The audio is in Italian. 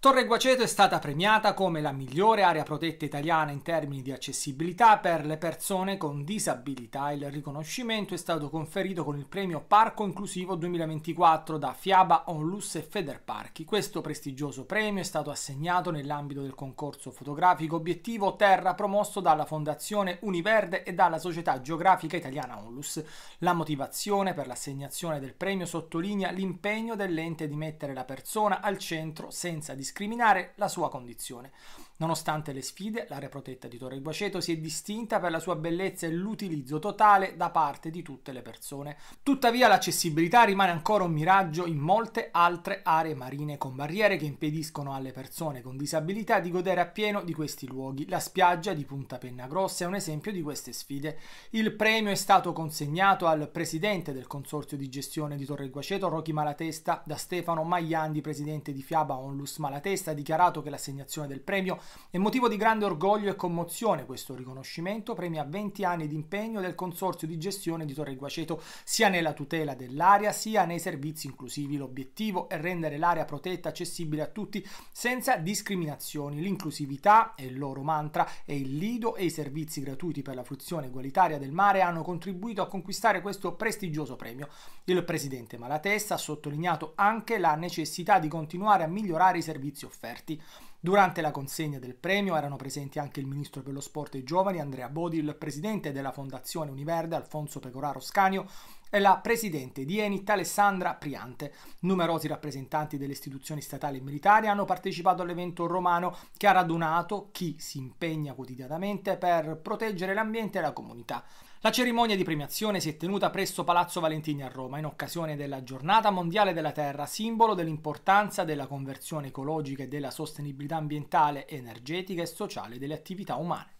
Torre Guaceto è stata premiata come la migliore area protetta italiana in termini di accessibilità per le persone con disabilità. Il riconoscimento è stato conferito con il premio Parco Inclusivo 2024 da Fiaba Onlus e Federparchi. Questo prestigioso premio è stato assegnato nell'ambito del concorso fotografico Obiettivo Terra promosso dalla Fondazione Univerde e dalla Società Geografica Italiana Onlus. La motivazione per l'assegnazione del premio sottolinea l'impegno dell'ente di mettere la persona al centro senza discriminazione discriminare la sua condizione. Nonostante le sfide, l'area protetta di Torre Guaceto si è distinta per la sua bellezza e l'utilizzo totale da parte di tutte le persone. Tuttavia l'accessibilità rimane ancora un miraggio in molte altre aree marine con barriere che impediscono alle persone con disabilità di godere appieno di questi luoghi. La spiaggia di Punta Penna Grossa è un esempio di queste sfide. Il premio è stato consegnato al presidente del Consorzio di gestione di Torre Guaceto, Rocky Malatesta, da Stefano Magliandi, presidente di Fiaba Onlus Malatesta Testa ha dichiarato che l'assegnazione del premio è motivo di grande orgoglio e commozione. Questo riconoscimento premia 20 anni di impegno del Consorzio di gestione di Torre Guaceto sia nella tutela dell'area sia nei servizi inclusivi. L'obiettivo è rendere l'area protetta accessibile a tutti senza discriminazioni. L'inclusività è il loro mantra e il lido e i servizi gratuiti per la fruizione egualitaria del mare hanno contribuito a conquistare questo prestigioso premio. Il presidente Malatesta ha sottolineato anche la necessità di continuare a migliorare i servizi servizi offerti. Durante la consegna del premio erano presenti anche il ministro per lo sport e i giovani Andrea Bodil, presidente della Fondazione Univerde Alfonso Pecoraro Scanio, è la presidente di Enit Alessandra Priante. Numerosi rappresentanti delle istituzioni statali e militari hanno partecipato all'evento romano che ha radunato chi si impegna quotidianamente per proteggere l'ambiente e la comunità. La cerimonia di premiazione si è tenuta presso Palazzo Valentini a Roma in occasione della Giornata Mondiale della Terra, simbolo dell'importanza della conversione ecologica e della sostenibilità ambientale, energetica e sociale delle attività umane.